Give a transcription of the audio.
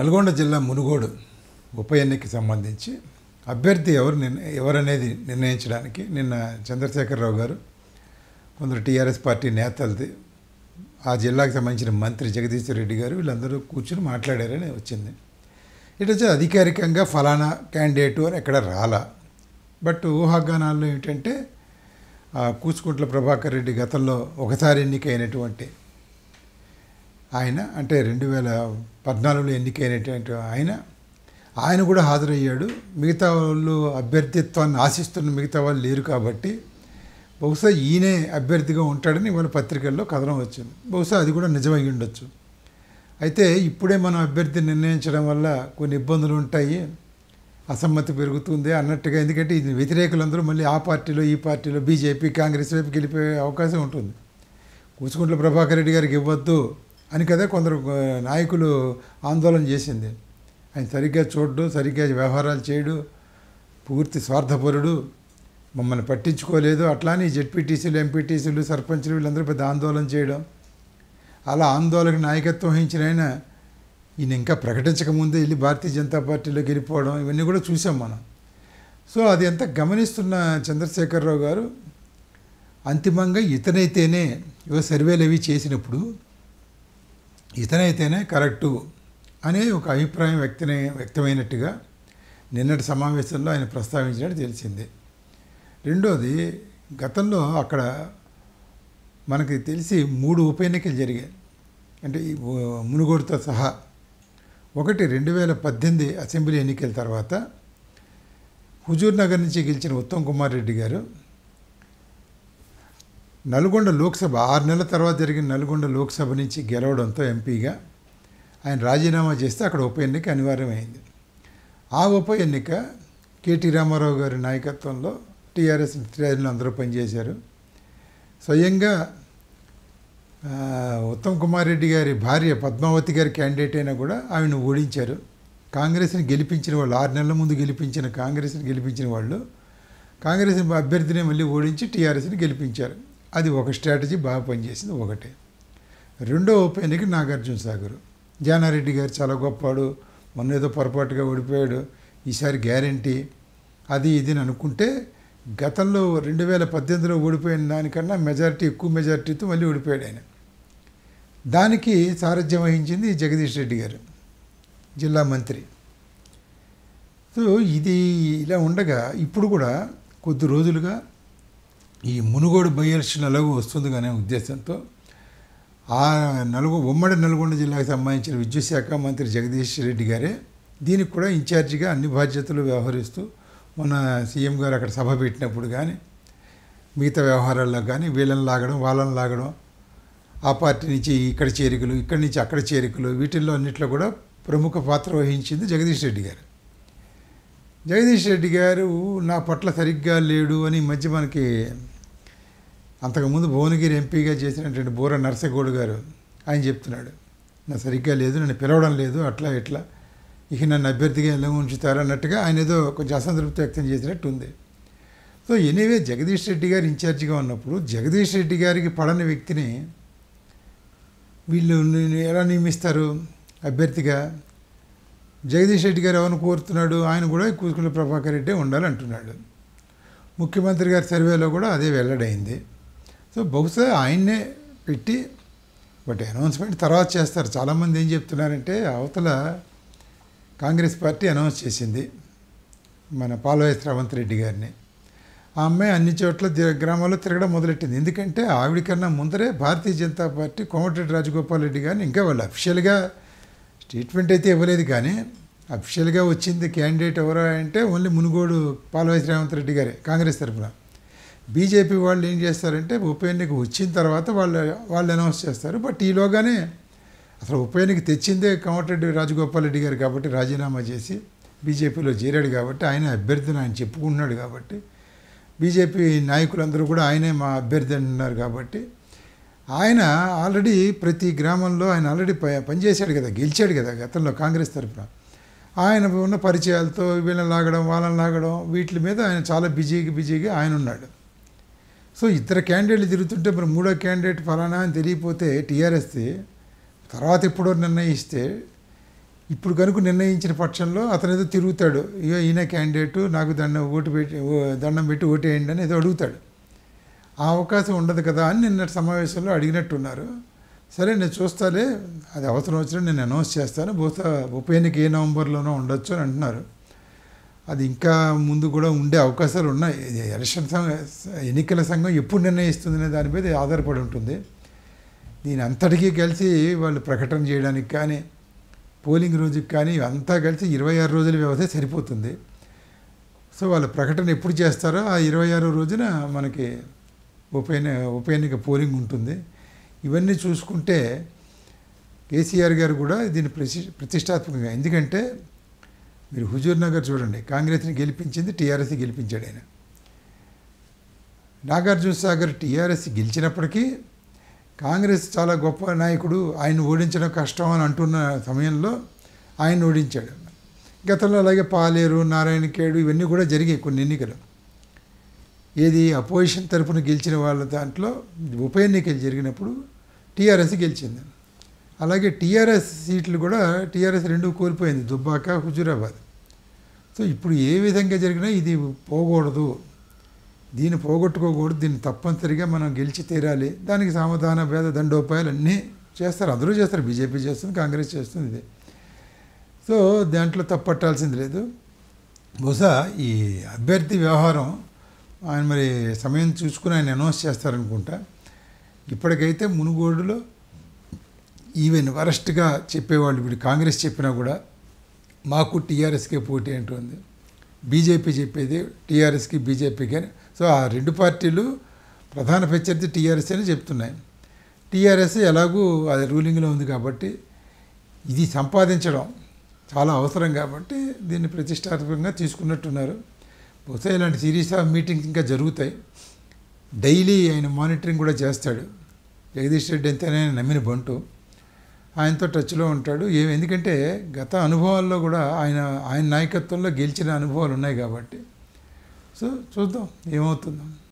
నల్గొండ జిల్లా మునుగోడు ఉప ఎన్నికకి సంబంధించి అభ్యర్థి ఎవరు ఎవరనేది నిర్ణయించడానికి నిన్న చంద్రశేఖరరావు గారు కొందరు టీఆర్ఎస్ పార్టీ నేతలది ఆ జిల్లాకు సంబంధించిన మంత్రి జగదీశ్వర్ రెడ్డి గారు వీళ్ళందరూ కూర్చుని మాట్లాడారని వచ్చింది ఇటు వచ్చి అధికారికంగా ఫలానా క్యాండిడేట్ అని ఎక్కడ రాలా బట్ ఊహాగానాల్లో ఏంటంటే కూచుకుంట్ల ప్రభాకర్ రెడ్డి గతంలో ఒకసారి ఎన్నికైనటువంటి ఆయన అంటే రెండు వేల పద్నాలుగులో ఎన్నికైనటువంటి ఆయన ఆయన కూడా హాజరయ్యాడు మిగతా వాళ్ళు అభ్యర్థిత్వాన్ని ఆశిస్తున్న మిగతా వాళ్ళు లేరు కాబట్టి బహుశా ఈయనే అభ్యర్థిగా ఉంటాడని ఇవాళ పత్రికల్లో కథనం వచ్చింది బహుశా అది కూడా నిజమై ఉండొచ్చు అయితే ఇప్పుడే మనం అభ్యర్థిని నిర్ణయించడం వల్ల కొన్ని ఇబ్బందులు ఉంటాయి అసమ్మతి పెరుగుతుంది అన్నట్టుగా ఎందుకంటే ఇది వ్యతిరేకులందరూ మళ్ళీ ఆ పార్టీలో ఈ పార్టీలో బీజేపీ కాంగ్రెస్ వైపు గెలిపే అవకాశం ఉంటుంది కూచుకుంట్ల ప్రభాకర్ రెడ్డి గారికి ఇవ్వద్దు అని కదా కొందరు నాయకులు ఆందోళన చేసింది ఆయన సరిగ్గా చూడడు సరిగ్గా వ్యవహారాలు చేయడు పూర్తి స్వార్థపరుడు మమ్మల్ని పట్టించుకోలేదు అట్లానే జెడ్పీటీసీలు ఎంపీటీసీలు సర్పంచ్లు వీళ్ళందరూ పెద్ద ఆందోళన చేయడం అలా ఆందోళన నాయకత్వం వహించిన ఆయన ఈయన ఇంకా ప్రకటించకముందే వెళ్ళి భారతీయ జనతా పార్టీలోకి వెళ్ళిపోవడం ఇవన్నీ కూడా చూసాం మనం సో అది ఎంత గమనిస్తున్న చంద్రశేఖరరావు గారు అంతిమంగా ఇతనైతేనే ఇవ సర్వేలు అవి చేసినప్పుడు ఇతనైతేనే కరెక్టు అనే ఒక అభిప్రాయం వ్యక్త వ్యక్తమైనట్టుగా నిన్నటి సమావేశంలో ఆయన ప్రస్తావించినట్టు తెలిసింది రెండోది గతంలో అక్కడ మనకి తెలిసి మూడు ఉప ఎన్నికలు జరిగాయి అంటే మునుగోడుతో సహా ఒకటి రెండు వేల పద్దెనిమిది అసెంబ్లీ ఎన్నికల తర్వాత హుజూర్నగర్ నుంచి గెలిచిన ఉత్తమ్ కుమార్ రెడ్డి గారు నల్గొండ లోక్సభ ఆరు నెలల తర్వాత జరిగిన నల్గొండ లోక్సభ నుంచి గెలవడంతో ఎంపీగా ఆయన రాజీనామా చేస్తే అక్కడ ఉప ఎన్నిక అనివార్యమైంది ఆ ఉప ఎన్నిక కేటీ రామారావు గారి నాయకత్వంలో టీఆర్ఎస్ శ్రేణులు అందరూ పనిచేశారు స్వయంగా ఉత్తమ్ కుమార్ రెడ్డి గారి భార్య పద్మావతి గారి క్యాండిడేట్ అయినా కూడా ఆయన ఓడించారు కాంగ్రెస్ని గెలిపించిన వాళ్ళు ఆరు నెలల ముందు గెలిపించిన కాంగ్రెస్ని గెలిపించిన వాళ్ళు కాంగ్రెస్ అభ్యర్థిని మళ్ళీ ఓడించి టీఆర్ఎస్ని గెలిపించారు అది ఒక స్ట్రాటజీ బాగా పనిచేసింది ఒకటే రెండో ఓపెనింగ్ నాగార్జున సాగర్ జానారెడ్డి గారు చాలా గొప్పవాడు మొన్న ఏదో పొరపాటుగా ఓడిపోయాడు ఈసారి గ్యారంటీ అది ఇది అనుకుంటే గతంలో రెండు వేల పద్దెనిమిదిలో ఓడిపోయిన దానికన్నా మెజారిటీ ఎక్కువ మెజారిటీతో మళ్ళీ ఓడిపోయాడు ఆయన దానికి సారథ్యం వహించింది జగదీష్ రెడ్డి గారు జిల్లా మంత్రి సో ఇది ఇలా ఉండగా ఇప్పుడు కూడా కొద్ది రోజులుగా ఈ మునుగోడు బయర్స్ నలుగు వస్తుంది కానీ ఉద్దేశంతో ఆ నలుగు ఉమ్మడి నల్గొండ జిల్లాకు సంబంధించిన విద్యుత్ శాఖ మంత్రి జగదీష్ రెడ్డి గారే దీనికి కూడా ఇన్ఛార్జిగా అన్ని బాధ్యతలు వ్యవహరిస్తూ మొన్న సీఎం గారు అక్కడ సభ పెట్టినప్పుడు కానీ మిగతా వ్యవహారాల్లో కానీ వీళ్ళని లాగడం వాళ్ళని లాగడం ఆ పార్టీ నుంచి ఇక్కడ చేరికలు ఇక్కడి నుంచి అక్కడ చేరికలు వీటిల్లో అన్నింటిలో కూడా ప్రముఖ పాత్ర వహించింది జగదీష్ రెడ్డి గారు జగదీష్ రెడ్డి గారు నా పట్ల సరిగ్గా లేడు అని మధ్య మనకి అంతకుముందు భువనగిరి ఎంపీగా చేసినటువంటి బూర నర్సగోడు గారు ఆయన చెప్తున్నాడు నా సరిగ్గా లేదు నన్ను పిలవడం లేదు అట్లా ఇట్లా ఇక నన్ను అభ్యర్థిగా ఎలా ఉంచుతారు అన్నట్టుగా ఆయన ఏదో కొంచెం అసంతృప్తి వ్యక్తం చేసినట్టు ఉంది సో ఎనీవే జగదీష్ రెడ్డి గారు ఇన్ఛార్జిగా ఉన్నప్పుడు జగదీష్ రెడ్డి గారికి పడని వ్యక్తిని వీళ్ళు ఎలా నియమిస్తారు అభ్యర్థిగా జగదీష్ రెడ్డి గారు ఎవరిని కోరుతున్నాడు ఆయన కూడా కూసుకుని ప్రభాకర్ రెడ్డి ఉండాలంటున్నాడు ముఖ్యమంత్రి గారి సర్వేలో కూడా అదే వెల్లడైంది సో బహుశా ఆయన్నే పెట్టి బట్ అనౌన్స్మెంట్ తర్వాత చేస్తారు చాలామంది ఏం చెప్తున్నారంటే అవతల కాంగ్రెస్ పార్టీ అనౌన్స్ చేసింది మన పాలవేశ రేవంత్ రెడ్డి గారిని ఆ అమ్మాయి అన్ని చోట్ల గ్రామాల్లో తిరగడం మొదలెట్టింది ఎందుకంటే ఆవిడ కన్నా ముందరే భారతీయ జనతా పార్టీ కోమటిరెడ్డి రాజగోపాల్ రెడ్డి గారిని ఇంకా వాళ్ళు అఫిషియల్గా స్టేట్మెంట్ అయితే ఇవ్వలేదు కానీ అఫిషియల్గా వచ్చింది క్యాండిడేట్ ఎవరు అంటే ఓన్లీ మునుగోడు పాలవైస్ రేవంత్ రెడ్డి గారే కాంగ్రెస్ తరఫున బీజేపీ వాళ్ళు ఏం చేస్తారంటే ఉప ఎన్నిక వచ్చిన తర్వాత వాళ్ళు వాళ్ళు అనౌన్స్ చేస్తారు బట్ ఈలోగానే అసలు ఉప ఎన్నిక తెచ్చిందే కోమటిరెడ్డి రాజగోపాల్ రెడ్డి గారు కాబట్టి రాజీనామా చేసి బీజేపీలో చేరాడు కాబట్టి ఆయన అభ్యర్థిని ఆయన చెప్పుకుంటున్నాడు కాబట్టి బీజేపీ నాయకులందరూ కూడా ఆయనే మా అభ్యర్థి అంటున్నారు కాబట్టి ఆయన ఆల్రెడీ ప్రతి గ్రామంలో ఆయన ఆల్రెడీ పనిచేశాడు కదా గెలిచాడు కదా గతంలో కాంగ్రెస్ తరఫున ఆయన ఉన్న పరిచయాలతో వీళ్ళని లాగడం వాళ్ళని లాగడం వీటి మీద ఆయన చాలా బిజీగా బిజీగా ఆయన ఉన్నాడు సో ఇద్దరు క్యాండిడేట్లు తిరుగుతుంటే మరి మూడో క్యాండిడేట్ ఫలానా అని తెలియపోతే టీఆర్ఎస్ది తర్వాత ఎప్పుడో నిర్ణయిస్తే ఇప్పుడు కనుక నిర్ణయించిన పక్షంలో అతను ఏదో తిరుగుతాడు ఇక ఈయన క్యాండిడేటు నాకు దండం ఓటు పెట్టి దండం పెట్టి ఓటేయండి అని ఏదో అడుగుతాడు ఆ అవకాశం ఉండదు కదా అని నిన్న సమావేశంలో అడిగినట్టున్నారు సరే నేను చూస్తాలే అది అవసరం వచ్చినా నేను అనౌన్స్ చేస్తాను బహుశా ఉప ఎన్నిక ఏ నవంబర్లోనో ఉండొచ్చు అని అంటున్నారు అది ఇంకా ముందు కూడా ఉండే అవకాశాలు ఉన్నాయి ఎలక్షన్ సంఘం ఎన్నికల సంఘం ఎప్పుడు అనే దాని మీద ఆధారపడి ఉంటుంది దీని అంతటికీ కలిసి వాళ్ళు ప్రకటన చేయడానికి కానీ పోలింగ్ రోజుకి కానీ అంతా కలిసి ఇరవై ఆరు రోజుల వ్యవధి సరిపోతుంది సో వాళ్ళ ప్రకటన ఎప్పుడు చేస్తారో ఆ ఇరవై ఆరో రోజున మనకి ఉప ఉప ఎన్నిక పోలింగ్ ఉంటుంది ఇవన్నీ చూసుకుంటే కేసీఆర్ గారు కూడా దీన్ని ప్రతి ప్రతిష్టాత్మకంగా ఎందుకంటే మీరు హుజూర్ నగర్ చూడండి కాంగ్రెస్ని గెలిపించింది టీఆర్ఎస్ గెలిపించాడు ఆయన నాగార్జున సాగర్ టీఆర్ఎస్ గెలిచినప్పటికీ కాంగ్రెస్ చాలా గొప్ప నాయకుడు ఆయన ఓడించడం కష్టం అని అంటున్న సమయంలో ఆయన ఓడించాడు గతంలో అలాగే పాలేరు నారాయణకేడు ఇవన్నీ కూడా జరిగాయి కొన్ని ఎన్నికలు ఏది అపోజిషన్ తరఫున గెలిచిన వాళ్ళ దాంట్లో ఉప ఎన్నికలు జరిగినప్పుడు టీఆర్ఎస్ గెలిచింది అలాగే టీఆర్ఎస్ సీట్లు కూడా టీఆర్ఎస్ రెండు కోల్పోయింది దుబ్బాక హుజూరాబాద్ సో ఇప్పుడు ఏ విధంగా జరిగినా ఇది పోకూడదు దీన్ని పోగొట్టుకోకూడదు దీన్ని తప్పనిసరిగా మనం గెలిచి తీరాలి దానికి సమాధాన భేద దండోపాయాలు అన్నీ చేస్తారు అందరూ చేస్తారు బీజేపీ చేస్తుంది కాంగ్రెస్ చేస్తుంది ఇది సో దాంట్లో తప్పట్టాల్సింది లేదు బహుశా ఈ అభ్యర్థి వ్యవహారం ఆయన మరి సమయం చూసుకుని ఆయన అనౌన్స్ చేస్తారనుకుంటా ఇప్పటికైతే మునుగోడులో ఈవెన్ వరస్ట్గా చెప్పేవాళ్ళు ఇప్పుడు కాంగ్రెస్ చెప్పినా కూడా మాకు టీఆర్ఎస్కే పోటీ అంటుంది బీజేపీ చెప్పేది టీఆర్ఎస్కి బీజేపీకి అని సో ఆ రెండు పార్టీలు ప్రధాన ప్రత్యర్థి టీఆర్ఎస్ అని చెప్తున్నాయి టీఆర్ఎస్ ఎలాగూ అది రూలింగ్లో ఉంది కాబట్టి ఇది సంపాదించడం చాలా అవసరం కాబట్టి దీన్ని ప్రతిష్టాత్మకంగా తీసుకున్నట్టున్నారు పోతే ఇలాంటి సిరీస్ ఆఫ్ మీటింగ్స్ ఇంకా జరుగుతాయి డైలీ ఆయన మానిటరింగ్ కూడా చేస్తాడు జగదీష్ రెడ్డి అంతేనే ఆయన నమ్మిన బంటు ఆయనతో టచ్లో ఉంటాడు ఏ ఎందుకంటే గత అనుభవాల్లో కూడా ఆయన ఆయన నాయకత్వంలో గెలిచిన అనుభవాలు ఉన్నాయి కాబట్టి సో చూద్దాం ఏమవుతుందో